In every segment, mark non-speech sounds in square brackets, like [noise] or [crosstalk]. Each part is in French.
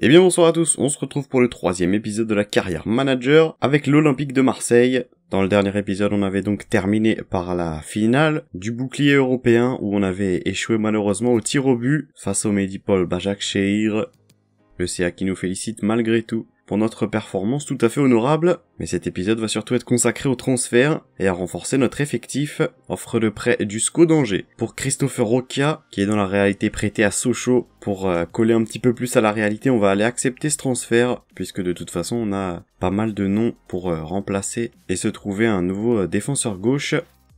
Eh bien bonsoir à tous, on se retrouve pour le troisième épisode de la carrière manager avec l'Olympique de Marseille. Dans le dernier épisode, on avait donc terminé par la finale du bouclier européen où on avait échoué malheureusement au tir au but face au Medipol Bajak Sheir. Le CA qui nous félicite malgré tout pour notre performance tout à fait honorable, mais cet épisode va surtout être consacré au transfert et à renforcer notre effectif, offre de prêt jusqu'au danger, pour Christopher Roca, qui est dans la réalité prêté à Sochaux, pour euh, coller un petit peu plus à la réalité, on va aller accepter ce transfert, puisque de toute façon on a pas mal de noms pour euh, remplacer et se trouver un nouveau euh, défenseur gauche,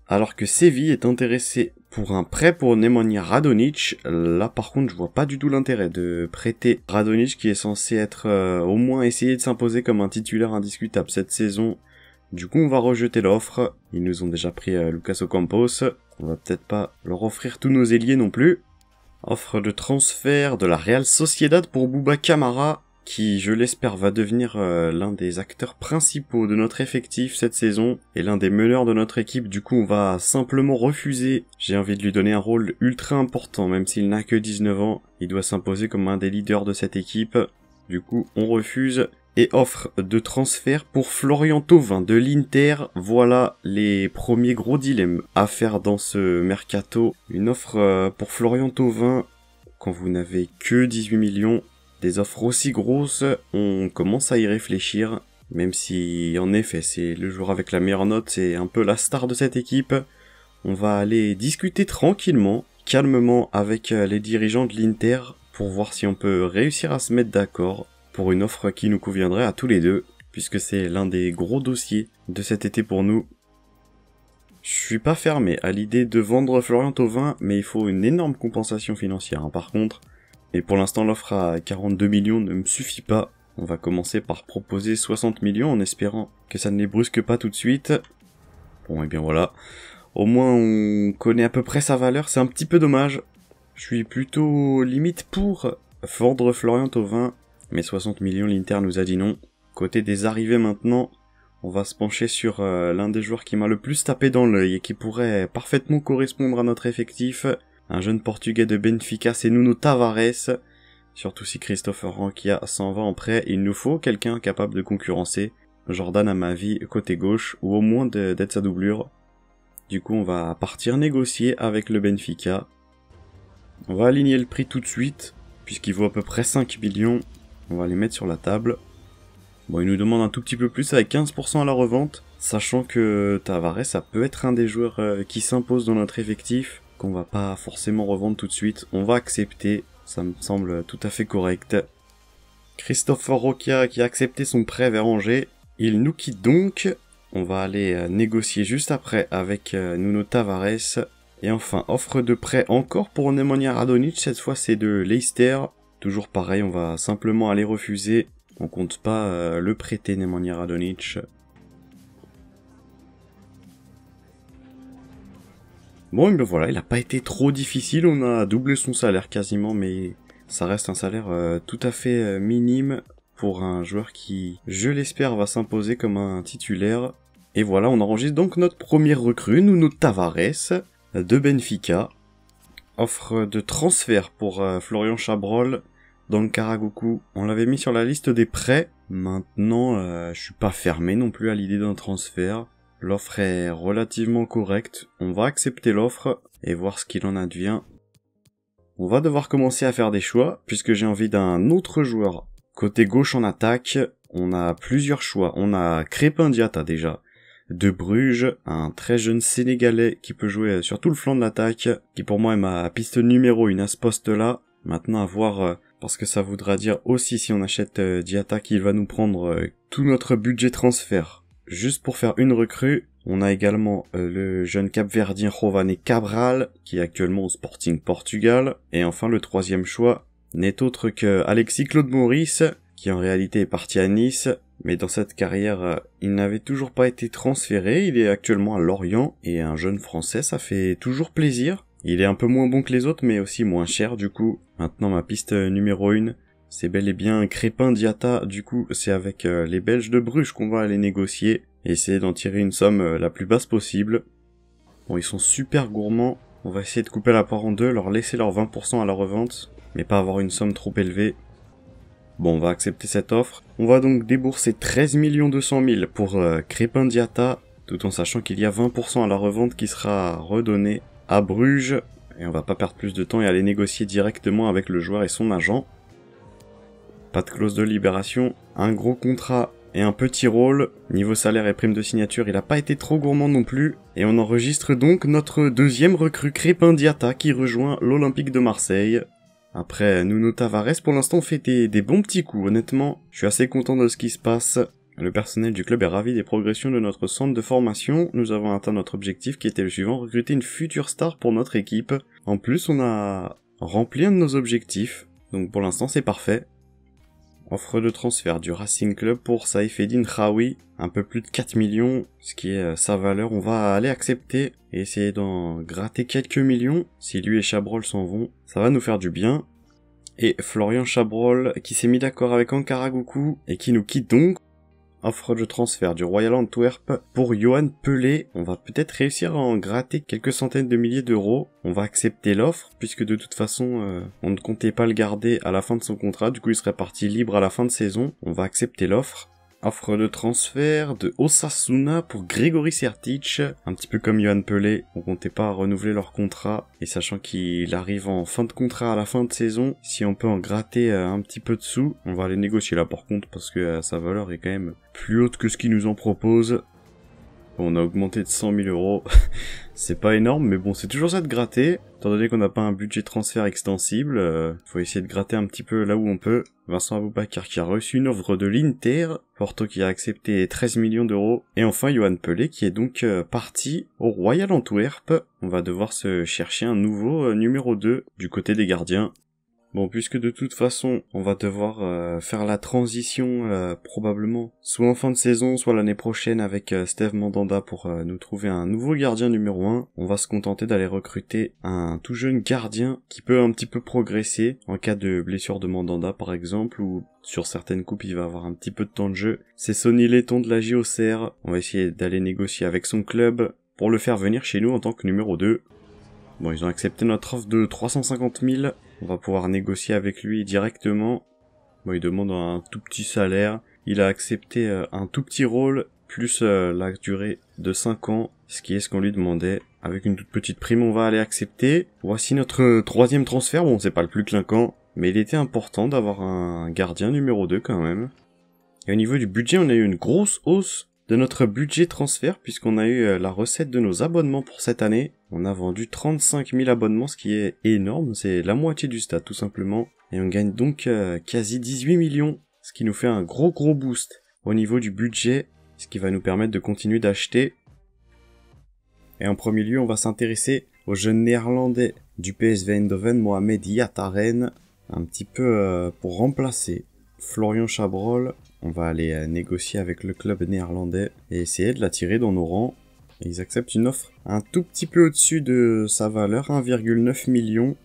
alors que Séville est intéressé pour un prêt pour Nemanja Radonic. Là, par contre, je vois pas du tout l'intérêt de prêter Radonic qui est censé être euh, au moins essayer de s'imposer comme un titulaire indiscutable cette saison. Du coup, on va rejeter l'offre. Ils nous ont déjà pris euh, Lucas Ocampos. On va peut-être pas leur offrir tous nos ailiers non plus. Offre de transfert de la Real Sociedad pour Bouba Camara qui, je l'espère, va devenir euh, l'un des acteurs principaux de notre effectif cette saison et l'un des meneurs de notre équipe. Du coup, on va simplement refuser. J'ai envie de lui donner un rôle ultra important, même s'il n'a que 19 ans. Il doit s'imposer comme un des leaders de cette équipe. Du coup, on refuse et offre de transfert pour Florian Thauvin de l'Inter. Voilà les premiers gros dilemmes à faire dans ce mercato. Une offre euh, pour Florian Thauvin quand vous n'avez que 18 millions, des offres aussi grosses, on commence à y réfléchir, même si en effet c'est le joueur avec la meilleure note, c'est un peu la star de cette équipe. On va aller discuter tranquillement, calmement avec euh, les dirigeants de l'Inter pour voir si on peut réussir à se mettre d'accord pour une offre qui nous conviendrait à tous les deux, puisque c'est l'un des gros dossiers de cet été pour nous. Je suis pas fermé à l'idée de vendre Florian Thauvin, mais il faut une énorme compensation financière. Hein. Par contre, et pour l'instant, l'offre à 42 millions ne me suffit pas. On va commencer par proposer 60 millions en espérant que ça ne les brusque pas tout de suite. Bon, et eh bien voilà. Au moins, on connaît à peu près sa valeur. C'est un petit peu dommage. Je suis plutôt limite pour vendre Florian Thauvin. Mais 60 millions, l'Inter nous a dit non. Côté des arrivées maintenant, on va se pencher sur euh, l'un des joueurs qui m'a le plus tapé dans l'œil et qui pourrait parfaitement correspondre à notre effectif un jeune portugais de Benfica, c'est Nuno Tavares. Surtout si Christopher Rankia s'en va en prêt, il nous faut quelqu'un capable de concurrencer Jordan à ma vie côté gauche ou au moins d'être sa doublure. Du coup, on va partir négocier avec le Benfica. On va aligner le prix tout de suite, puisqu'il vaut à peu près 5 millions. On va les mettre sur la table. Bon, il nous demande un tout petit peu plus avec 15% à la revente, sachant que Tavares, ça peut être un des joueurs euh, qui s'impose dans notre effectif qu'on va pas forcément revendre tout de suite. On va accepter, ça me semble tout à fait correct. Christopher Roca qui a accepté son prêt vers Angers, il nous quitte donc. On va aller euh, négocier juste après avec euh, Nuno Tavares. Et enfin, offre de prêt encore pour Nemanja Radonic, cette fois c'est de Leicester. Toujours pareil, on va simplement aller refuser. On compte pas euh, le prêter Nemanja Radonic. Bon, ben voilà, il n'a pas été trop difficile. On a doublé son salaire quasiment, mais ça reste un salaire euh, tout à fait euh, minime pour un joueur qui, je l'espère, va s'imposer comme un titulaire. Et voilà, on enregistre donc notre première recrue, Nuno Tavares, de Benfica. Offre de transfert pour euh, Florian Chabrol dans le Karagoku. On l'avait mis sur la liste des prêts. Maintenant, je suis pas fermé non plus à l'idée d'un transfert. L'offre est relativement correcte, on va accepter l'offre et voir ce qu'il en advient. On va devoir commencer à faire des choix puisque j'ai envie d'un autre joueur. Côté gauche en attaque, on a plusieurs choix. On a Crépin Diata déjà, de Bruges, un très jeune Sénégalais qui peut jouer sur tout le flanc de l'attaque, qui pour moi est ma piste numéro une à ce poste-là. Maintenant à voir, euh, parce que ça voudra dire aussi si on achète euh, Diata qu'il va nous prendre euh, tout notre budget transfert. Juste pour faire une recrue, on a également euh, le jeune capverdien Jovane Cabral, qui est actuellement au Sporting Portugal. Et enfin, le troisième choix n'est autre que Alexis Claude Maurice, qui en réalité est parti à Nice, mais dans cette carrière, euh, il n'avait toujours pas été transféré, il est actuellement à Lorient, et un jeune français, ça fait toujours plaisir. Il est un peu moins bon que les autres, mais aussi moins cher du coup. Maintenant, ma piste numéro 1, c'est bel et bien Crépin Diata, du coup c'est avec euh, les Belges de Bruges qu'on va aller négocier, et essayer d'en tirer une somme euh, la plus basse possible. Bon ils sont super gourmands, on va essayer de couper la part en deux, leur laisser leur 20% à la revente, mais pas avoir une somme trop élevée. Bon, on va accepter cette offre. On va donc débourser 13 200 000 pour euh, Crépin Diata, tout en sachant qu'il y a 20% à la revente qui sera redonné à Bruges. Et on va pas perdre plus de temps et aller négocier directement avec le joueur et son agent. Pas de clause de libération, un gros contrat et un petit rôle. Niveau salaire et prime de signature, il n'a pas été trop gourmand non plus. Et on enregistre donc notre deuxième recrue Crépin Diata qui rejoint l'Olympique de Marseille. Après Nuno Tavares, pour l'instant, fait des, des, bons petits coups, honnêtement. Je suis assez content de ce qui se passe. Le personnel du club est ravi des progressions de notre centre de formation. Nous avons atteint notre objectif qui était le suivant, recruter une future star pour notre équipe. En plus, on a rempli un de nos objectifs. Donc pour l'instant, c'est parfait offre de transfert du Racing Club pour Eddin Khawi, un peu plus de 4 millions, ce qui est euh, sa valeur, on va aller accepter et essayer d'en gratter quelques millions. Si lui et Chabrol s'en vont, ça va nous faire du bien. Et Florian Chabrol qui s'est mis d'accord avec Ankara et qui nous quitte donc offre de transfert du Royal Antwerp pour Johan Pelé. On va peut-être réussir à en gratter quelques centaines de milliers d'euros. On va accepter l'offre puisque de toute façon euh, on ne comptait pas le garder à la fin de son contrat. Du coup il serait parti libre à la fin de saison. On va accepter l'offre offre de transfert de Osasuna pour Grégory Sertic. Un petit peu comme Johan Pelé, on comptait pas renouveler leur contrat. Et sachant qu'il arrive en fin de contrat à la fin de saison, si on peut en gratter euh, un petit peu de sous, on va aller négocier là par contre parce que euh, sa valeur est quand même plus haute que ce qu'il nous en propose on a augmenté de 100 000 euros. [laughs] c'est pas énorme, mais bon, c'est toujours ça de gratter. Tant donné qu'on n'a pas un budget transfert extensible, il euh, faut essayer de gratter un petit peu là où on peut. Vincent Aboubakar qui a reçu une offre de l'Inter, Porto qui a accepté 13 millions d'euros, et enfin Johan Pelé qui est donc euh, parti au Royal Antwerp. On va devoir se chercher un nouveau euh, numéro 2 du côté des gardiens. Bon, puisque de toute façon, on va devoir euh, faire la transition euh, probablement, soit en fin de saison, soit l'année prochaine avec euh, Steve Mandanda pour nous trouver un nouveau gardien numéro 1, on va se contenter d'aller recruter un tout jeune gardien qui peut un petit peu progresser en cas de blessure de Mandanda par exemple ou sur certaines coupes, il va avoir un petit peu de temps de jeu. C'est Sonny Letton de la JOCR. On va essayer d'aller négocier avec son club pour le faire venir chez nous en tant que numéro 2. Bon, ils ont accepté notre offre de 350 000. On va pouvoir négocier avec lui directement. Bon, il demande un tout petit salaire. Il a accepté euh, un tout petit rôle, plus euh, la durée de 5 ans, ce qui est ce qu'on lui demandait. Avec une toute petite prime, on va aller accepter. Voici notre troisième transfert. Bon, c'est pas le plus clinquant, mais il était important d'avoir un gardien numéro 2 quand même. Et au niveau du budget, on a eu une grosse hausse de notre budget transfert puisqu'on a eu euh, la recette de nos abonnements pour cette année. On a vendu 35 000 abonnements, ce qui est énorme, c'est la moitié du stade tout simplement. Et on gagne donc euh, quasi 18 millions, ce qui nous fait un gros gros boost au niveau du budget, ce qui va nous permettre de continuer d'acheter. Et en premier lieu, on va s'intéresser au jeune néerlandais du PSV Eindhoven, Mohamed Yataren, un petit peu euh, pour remplacer Florian Chabrol on va aller euh, négocier avec le club néerlandais et essayer de l'attirer dans nos rangs. ils acceptent une offre un tout petit peu au-dessus de sa valeur, 1,9 million.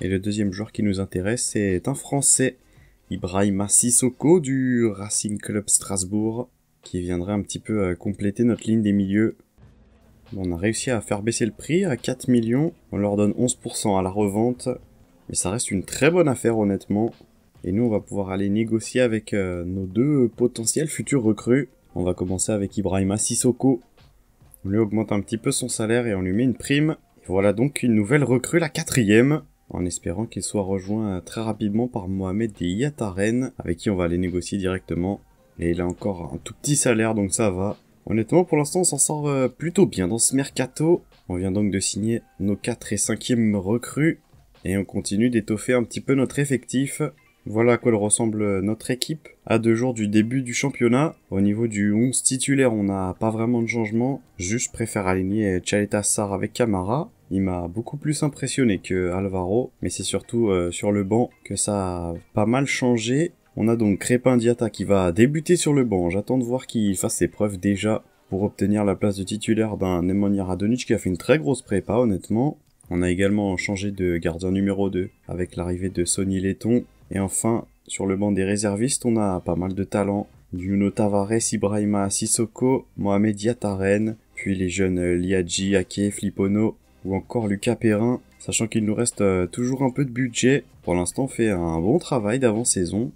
Et le deuxième joueur qui nous intéresse, c'est un Français, Ibrahim Sissoko du Racing Club Strasbourg, qui viendrait un petit peu euh, compléter notre ligne des milieux. On a réussi à faire baisser le prix à 4 millions. On leur donne 11% à la revente. Mais ça reste une très bonne affaire honnêtement. Et nous, on va pouvoir aller négocier avec euh, nos deux potentiels futurs recrues. On va commencer avec Ibrahima Sissoko. On lui augmente un petit peu son salaire et on lui met une prime. voilà donc une nouvelle recrue, la quatrième, en espérant qu'il soit rejoint très rapidement par Mohamed Yataren, avec qui on va aller négocier directement. Et il a encore un tout petit salaire, donc ça va. Honnêtement, pour l'instant, on s'en sort euh, plutôt bien dans ce mercato. On vient donc de signer nos 4 et 5e recrues. Et on continue d'étoffer un petit peu notre effectif. Voilà à quoi ressemble euh, notre équipe à deux jours du début du championnat. Au niveau du 11 titulaire, on n'a pas vraiment de changement. Juste préfère aligner Chaleta Sar avec Camara. Il m'a beaucoup plus impressionné que Alvaro, mais c'est surtout euh, sur le banc que ça a pas mal changé. On a donc Crépin Diata qui va débuter sur le banc. J'attends de voir qu'il fasse ses preuves déjà pour obtenir la place de titulaire d'un Nemanja Radonic qui a fait une très grosse prépa honnêtement. On a également changé de gardien numéro 2 avec l'arrivée de Sonny Letton et enfin, sur le banc des réservistes, on a pas mal de talents. Nuno Tavares, Ibrahima Sissoko, Mohamed Yataren, puis les jeunes euh, Liadji, Ake, Flipono ou encore Lucas Perrin. Sachant qu'il nous reste euh, toujours un peu de budget, pour l'instant on fait un bon travail d'avant-saison.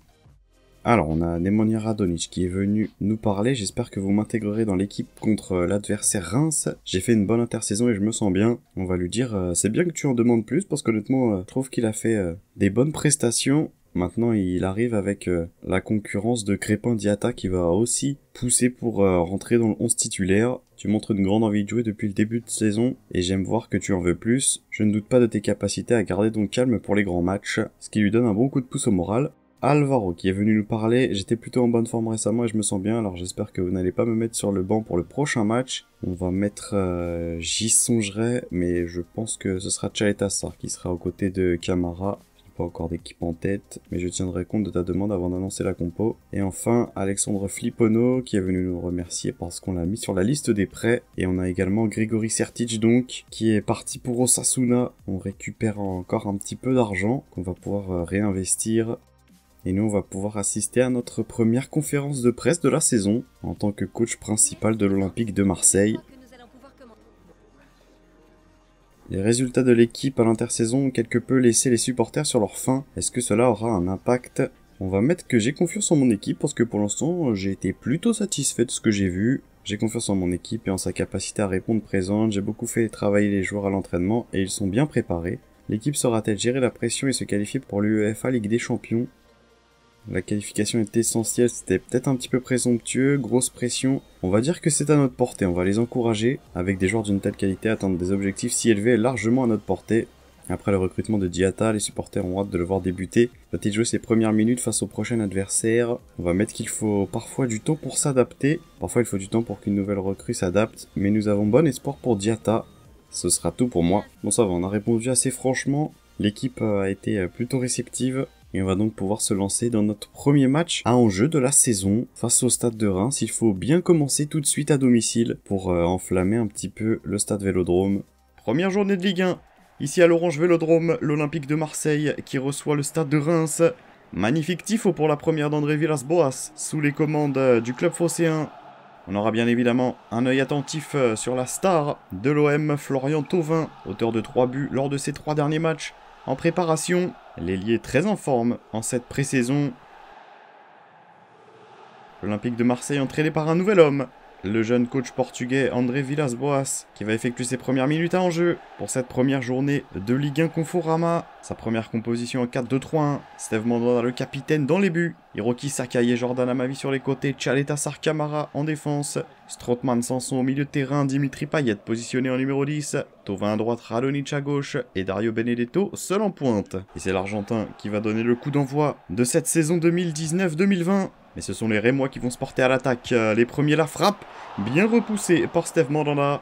Alors on a Nemanja Radonic qui est venu nous parler, j'espère que vous m'intégrerez dans l'équipe contre euh, l'adversaire Reims. J'ai fait une bonne intersaison et je me sens bien. On va lui dire c'est bien que tu en demandes plus parce qu'honnêtement je trouve qu'il a fait des bonnes prestations Maintenant, il arrive avec euh, la concurrence de Crépin Diata qui va aussi pousser pour euh, rentrer dans le 11 titulaire. Tu montres une grande envie de jouer depuis le début de saison et j'aime voir que tu en veux plus. Je ne doute pas de tes capacités à garder ton calme pour les grands matchs, ce qui lui donne un bon coup de pouce au moral. Alvaro qui est venu nous parler, j'étais plutôt en bonne forme récemment et je me sens bien, alors j'espère que vous n'allez pas me mettre sur le banc pour le prochain match. On va mettre, euh, j'y songerai, mais je pense que ce sera chaitassar qui sera aux côtés de Camara pas encore d'équipe en tête, mais je tiendrai compte de ta demande avant d'annoncer la compo. Et enfin, Alexandre Flipono qui est venu nous remercier parce qu'on l'a mis sur la liste des prêts. Et on a également Grégory Sertic donc, qui est parti pour Osasuna. On récupère encore un petit peu d'argent qu'on va pouvoir euh, réinvestir et nous on va pouvoir assister à notre première conférence de presse de la saison en tant que coach principal de l'Olympique de Marseille. Les résultats de l'équipe à l'intersaison ont quelque peu laissé les supporters sur leur faim. Est-ce que cela aura un impact On va mettre que j'ai confiance en mon équipe parce que pour l'instant j'ai été plutôt satisfait de ce que j'ai vu. J'ai confiance en mon équipe et en sa capacité à répondre présente. J'ai beaucoup fait travailler les joueurs à l'entraînement et ils sont bien préparés. L'équipe saura-t-elle gérer la pression et se qualifier pour l'UEFA Ligue des Champions la qualification est essentielle, c'était peut-être un petit peu présomptueux, grosse pression. On va dire que c'est à notre portée, on va les encourager. Avec des joueurs d'une telle qualité, à atteindre des objectifs si élevés largement à notre portée. Après le recrutement de Diata, les supporters ont hâte de le voir débuter. Va-t-il jouer ses premières minutes face au prochain adversaire On va mettre qu'il faut parfois du temps pour s'adapter. Parfois il faut du temps pour qu'une nouvelle recrue s'adapte. Mais nous avons bon espoir pour Diata. Ce sera tout pour moi. Bon ça va, on a répondu assez franchement. L'équipe a été plutôt réceptive. Et on va donc pouvoir se lancer dans notre premier match à enjeu de la saison face au stade de Reims. Il faut bien commencer tout de suite à domicile pour euh, enflammer un petit peu le stade Vélodrome. Première journée de Ligue 1. Ici à l'Orange Vélodrome, l'Olympique de Marseille qui reçoit le stade de Reims. Magnifique tifo pour la première d'André Villas-Boas sous les commandes euh, du club phocéen. On aura bien évidemment un œil attentif euh, sur la star de l'OM, Florian Thauvin, auteur de 3 buts lors de ses 3 derniers matchs. En préparation, l'ailier très en forme en cette pré-saison. L'Olympique de Marseille entraîné par un nouvel homme, le jeune coach portugais André Villas-Boas, qui va effectuer ses premières minutes à enjeu pour cette première journée de Ligue 1 Conforama. Sa première composition en 4-2-3-1. Steve Mandanda, le capitaine, dans les buts. Hiroki Sakai et Jordan Amavi sur les côtés. Chaleta Sarkamara en défense. Strotman Sanson au milieu de terrain. Dimitri Payet positionné en numéro 10. Tovin à droite, Radonic à gauche. Et Dario Benedetto seul en pointe. Et c'est l'Argentin qui va donner le coup d'envoi de cette saison 2019-2020. Mais ce sont les Rémois qui vont se porter à l'attaque. Euh, les premiers la frappe, Bien repoussée par Steve Mandanda.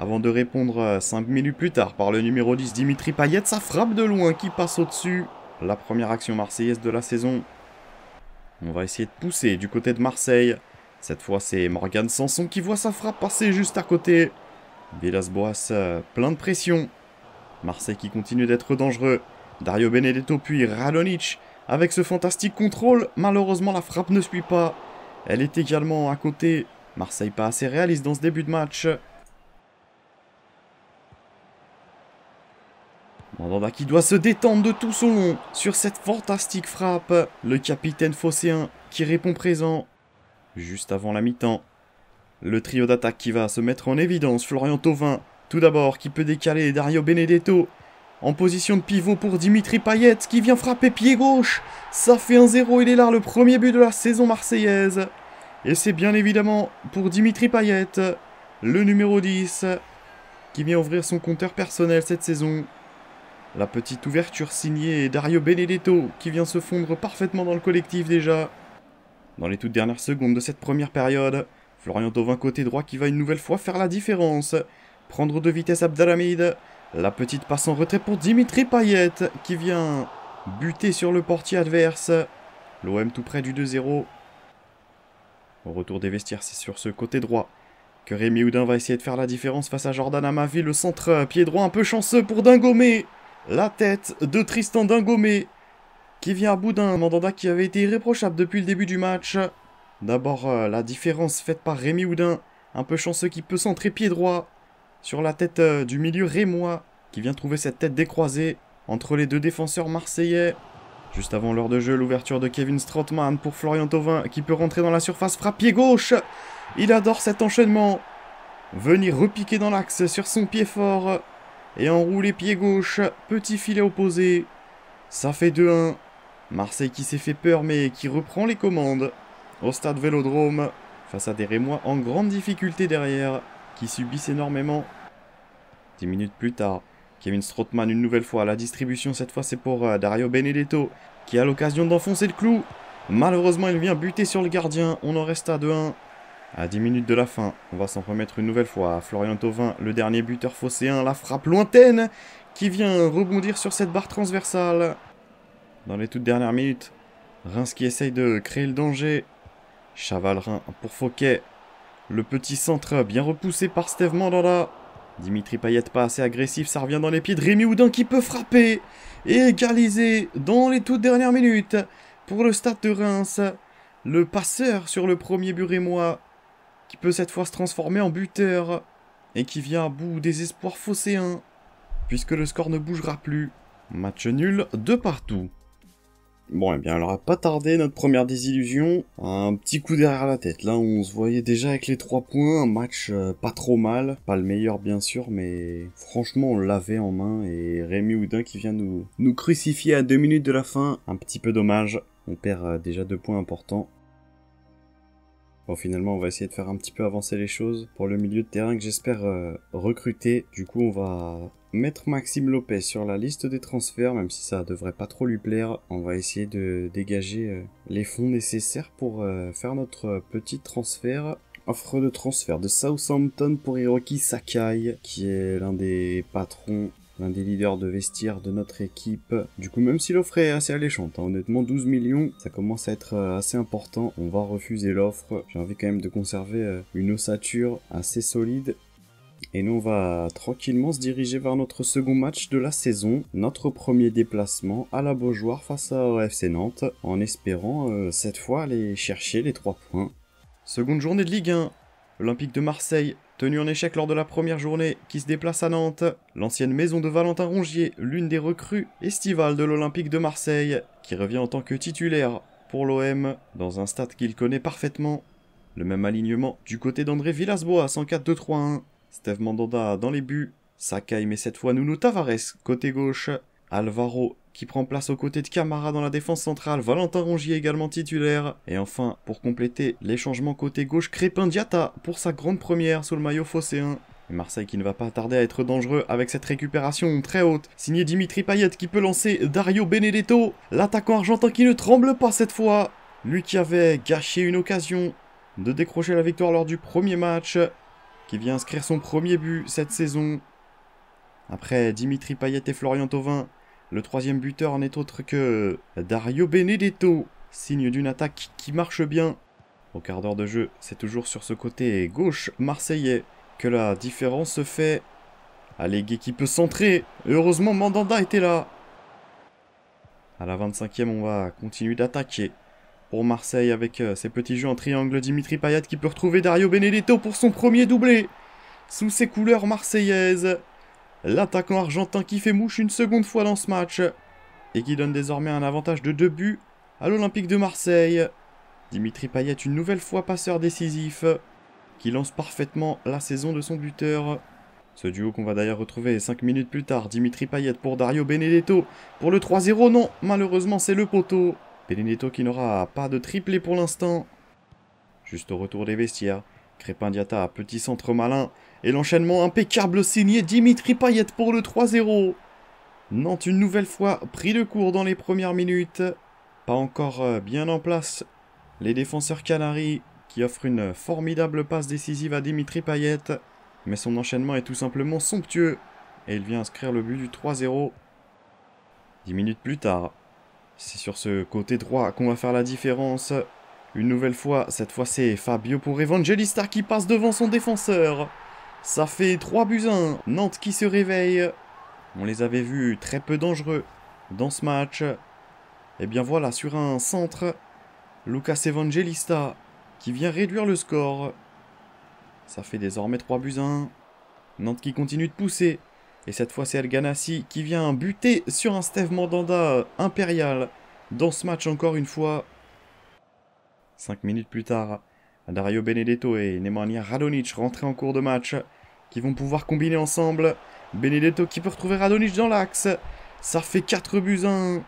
Avant de répondre 5 euh, minutes plus tard par le numéro 10 Dimitri Payet. Sa frappe de loin qui passe au-dessus. La première action marseillaise de la saison. On va essayer de pousser du côté de Marseille. Cette fois c'est Morgan Sanson qui voit sa frappe passer juste à côté. Villas-Boas euh, plein de pression. Marseille qui continue d'être dangereux. Dario Benedetto puis Radonic avec ce fantastique contrôle. Malheureusement, la frappe ne suit pas. Elle est également à côté. Marseille pas assez réaliste dans ce début de match. Mandanda qui doit se détendre de tout son long sur cette fantastique frappe. Le capitaine phocéen qui répond présent juste avant la mi-temps. Le trio d'attaque qui va se mettre en évidence. Florian Thauvin tout d'abord qui peut décaler Dario Benedetto en position de pivot pour Dimitri Payet qui vient frapper pied gauche. Ça fait 1-0, il est là, le premier but de la saison marseillaise. Et c'est bien évidemment pour Dimitri Payet, le numéro 10, qui vient ouvrir son compteur personnel cette saison. La petite ouverture signée Dario Benedetto qui vient se fondre parfaitement dans le collectif déjà. Dans les toutes dernières secondes de cette première période, Florian Thauvin côté droit qui va une nouvelle fois faire la différence. Prendre de vitesse Abdelhamid, la petite passe en retrait pour Dimitri Payet qui vient buter sur le portier adverse. L'OM tout près du 2-0. Au retour des vestiaires, c'est sur ce côté droit que Rémi Houdin va essayer de faire la différence face à Jordan Amavi. Le centre pied droit un peu chanceux pour Dingomé. La tête de Tristan Dingomé qui vient à bout d'un mandanda qui avait été irréprochable depuis le début du match. D'abord euh, la différence faite par Rémi Houdin. Un peu chanceux qui peut centrer pied droit sur la tête euh, du milieu rémois qui vient trouver cette tête décroisée entre les deux défenseurs marseillais. Juste avant l'heure de jeu, l'ouverture de Kevin Strottmann pour Florian Thauvin qui peut rentrer dans la surface, Frappe pied gauche. Il adore cet enchaînement. Venir repiquer dans l'axe sur son pied fort et enrouler pied gauche, petit filet opposé. Ça fait 2-1. Marseille qui s'est fait peur mais qui reprend les commandes au stade Vélodrome face à des Rémois en grande difficulté derrière subissent énormément. 10 minutes plus tard, Kevin Strootman une nouvelle fois à la distribution, cette fois c'est pour euh, Dario Benedetto, qui a l'occasion d'enfoncer le clou. Malheureusement, il vient buter sur le gardien, on en reste à 2-1. À 10 minutes de la fin, on va s'en remettre une nouvelle fois à Florian Thauvin, le dernier buteur phocéen, la frappe lointaine qui vient rebondir sur cette barre transversale. Dans les toutes dernières minutes, Reims qui essaye de créer le danger. rein pour fouquet le petit centre bien repoussé par Steve Mandanda. Dimitri Payet pas assez agressif, ça revient dans les pieds de Rémi Houdin qui peut frapper et égaliser dans les toutes dernières minutes pour le stade de Reims. Le passeur sur le premier but rémois qui peut cette fois se transformer en buteur et qui vient à bout des espoirs fausséens puisque le score ne bougera plus. Match nul de partout. Bon, eh bien, alors à pas tarder, notre première désillusion, un petit coup derrière la tête. Là, on se voyait déjà avec les trois points, un match euh, pas trop mal, pas le meilleur bien sûr, mais franchement, on l'avait en main, et Rémi Houdin qui vient nous, nous crucifier à deux minutes de la fin, un petit peu dommage, on perd euh, déjà deux points importants. Bon, finalement, on va essayer de faire un petit peu avancer les choses pour le milieu de terrain que j'espère euh, recruter. Du coup, on va mettre Maxime Lopez sur la liste des transferts, même si ça devrait pas trop lui plaire. On va essayer de dégager euh, les fonds nécessaires pour euh, faire notre petit transfert. Offre de transfert de Southampton pour Hiroki Sakai, qui est l'un des patrons l'un des leaders de vestiaire de notre équipe. Du coup, même si l'offre est assez alléchante, hein, honnêtement 12 millions, ça commence à être euh, assez important. On va refuser l'offre. J'ai envie quand même de conserver euh, une ossature assez solide et nous, on va tranquillement se diriger vers notre second match de la saison, notre premier déplacement à la Beaujoire face à FC Nantes, en espérant euh, cette fois aller chercher les 3 points. Seconde journée de Ligue 1, Olympique de Marseille, tenu en échec lors de la première journée, qui se déplace à Nantes. L'ancienne maison de Valentin Rongier, l'une des recrues estivales de l'Olympique de Marseille, qui revient en tant que titulaire pour l'OM, dans un stade qu'il connaît parfaitement. Le même alignement du côté d'André Villas-Boas en 4-2-3-1. Steve Mandanda dans les buts. Sakai mais cette fois Nuno Tavares côté gauche. Alvaro qui prend place aux côtés de Camara dans la défense centrale, Valentin Rongier également titulaire. Et enfin, pour compléter les changements côté gauche, Crépin Diata pour sa grande première sous le maillot phocéen. Et Marseille qui ne va pas tarder à être dangereux avec cette récupération très haute. Signé Dimitri Payet qui peut lancer Dario Benedetto, l'attaquant argentin qui ne tremble pas cette fois. Lui qui avait gâché une occasion de décrocher la victoire lors du premier match, qui vient inscrire son premier but cette saison. Après Dimitri Payet et Florian Thauvin le troisième buteur n'est autre que Dario Benedetto. Signe d'une attaque qui marche bien. Au quart d'heure de jeu, c'est toujours sur ce côté gauche marseillais que la différence se fait. Allégué qui peut centrer. Heureusement, Mandanda était là. À la 25e, on va continuer d'attaquer. Pour Marseille, avec euh, ses petits jeux en triangle, Dimitri Payet qui peut retrouver Dario Benedetto pour son premier doublé. Sous ses couleurs marseillaises. L'attaquant argentin qui fait mouche une seconde fois dans ce match. Et qui donne désormais un avantage de 2 buts à l'Olympique de Marseille. Dimitri Payet une nouvelle fois passeur décisif. Qui lance parfaitement la saison de son buteur. Ce duo qu'on va d'ailleurs retrouver 5 minutes plus tard. Dimitri Payet pour Dario Benedetto. Pour le 3-0, non, malheureusement c'est le poteau. Benedetto qui n'aura pas de triplé pour l'instant. Juste au retour des vestiaires. Crépindiata, petit centre malin. Et l'enchaînement impeccable signé Dimitri Payet pour le 3-0. Nantes une nouvelle fois pris de court dans les premières minutes. Pas encore euh, bien en place. Les défenseurs canaris qui offrent une formidable passe décisive à Dimitri Payet. Mais son enchaînement est tout simplement somptueux. Et il vient inscrire le but du 3-0. 10 minutes plus tard. C'est sur ce côté droit qu'on va faire la différence. Une nouvelle fois, cette fois c'est Fabio pour Evangelista qui passe devant son défenseur. Ça fait 3 buts 1. Nantes qui se réveille. On les avait vus très peu dangereux dans ce match. Et eh bien voilà, sur un centre, Lucas Evangelista qui vient réduire le score. Ça fait désormais 3 buts 1. Nantes qui continue de pousser. Et cette fois, c'est El Ganassi qui vient buter sur un Steve Mandanda impérial. Dans ce match, encore une fois, Cinq minutes plus tard, Dario Benedetto et Nemanja Radonic rentrés en cours de match qui vont pouvoir combiner ensemble. Benedetto qui peut retrouver Radonic dans l'axe. Ça fait 4 buts 1.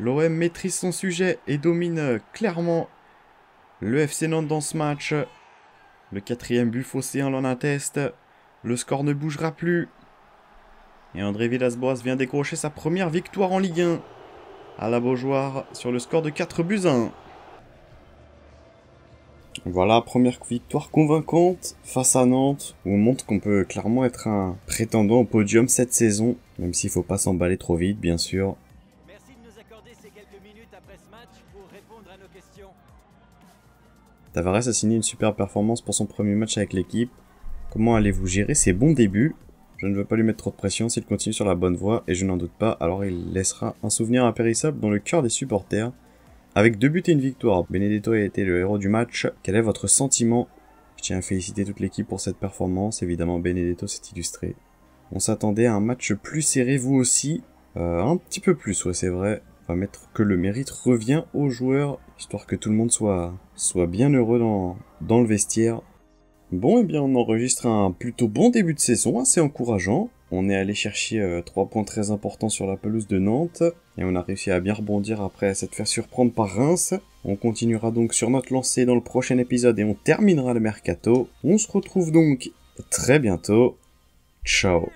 L'OM maîtrise son sujet et domine clairement le FC Nantes dans ce match. Le quatrième but en l'en atteste. Le score ne bougera plus. Et André Villas-Boas vient décrocher sa première victoire en Ligue 1 à la Beaujoire sur le score de 4 buts 1. Voilà, première victoire convaincante face à Nantes, où on montre qu'on peut clairement être un prétendant au podium cette saison, même s'il faut pas s'emballer trop vite, bien sûr. Merci Tavares a signé une super performance pour son premier match avec l'équipe. Comment allez-vous gérer ses bons débuts Je ne veux pas lui mettre trop de pression s'il continue sur la bonne voie, et je n'en doute pas, alors il laissera un souvenir impérissable dans le cœur des supporters. Avec deux buts et une victoire, Benedetto a été le héros du match. Quel est votre sentiment Je tiens à féliciter toute l'équipe pour cette performance. Évidemment, Benedetto s'est illustré. On s'attendait à un match plus serré, vous aussi. Euh, un petit peu plus, ouais, c'est vrai. On va mettre que le mérite revient aux joueurs, histoire que tout le monde soit, soit bien heureux dans, dans le vestiaire. Bon, et eh bien, on enregistre un plutôt bon début de saison, assez encourageant. On est allé chercher euh, trois points très importants sur la pelouse de Nantes et on a réussi à bien rebondir après à s'être fait surprendre par Reims. On continuera donc sur notre lancée dans le prochain épisode et on terminera le mercato. On se retrouve donc très bientôt. Ciao